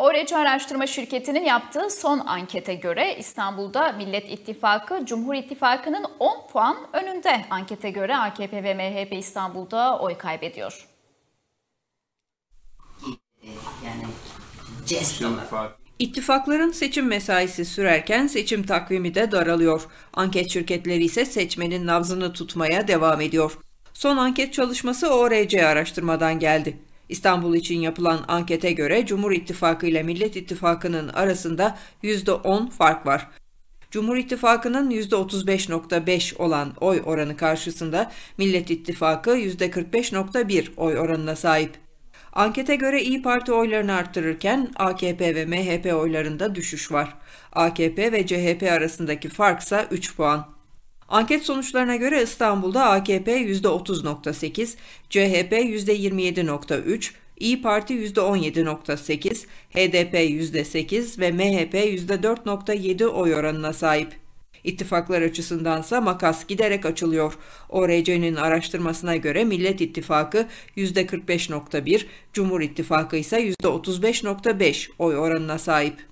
OREC Araştırma Şirketi'nin yaptığı son ankete göre İstanbul'da Millet İttifakı Cumhur İttifakı'nın 10 puan önünde. Ankete göre AKP ve MHP İstanbul'da oy kaybediyor. Yani jest İttifakların seçim mesaisi sürerken seçim takvimi de daralıyor. Anket şirketleri ise seçmenin nabzını tutmaya devam ediyor. Son anket çalışması ORC araştırmadan geldi. İstanbul için yapılan ankete göre Cumhur İttifakı ile Millet İttifakı'nın arasında %10 fark var. Cumhur İttifakı'nın %35.5 olan oy oranı karşısında Millet İttifakı %45.1 oy oranına sahip. Ankete göre İyi Parti oylarını arttırırken AKP ve MHP oylarında düşüş var. AKP ve CHP arasındaki fark ise 3 puan. Anket sonuçlarına göre İstanbul'da AKP %30.8, CHP %27.3, İyi Parti %17.8, HDP %8 ve MHP %4.7 oy oranına sahip. İttifaklar açısındansa makas giderek açılıyor. ORC'nin araştırmasına göre Millet İttifakı %45.1, Cumhur İttifakı ise %35.5 oy oranına sahip.